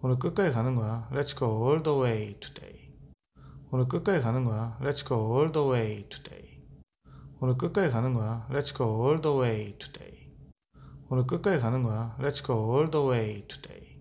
오늘 끝까지 가는 거야. Let's go all the way today. 오늘 끝까지 가는 거야. Let's go all the way today. 오늘 끝까지 가는 거야. Let's go all the way today. 오늘 끝까지 가는 거야. Let's go all the way today.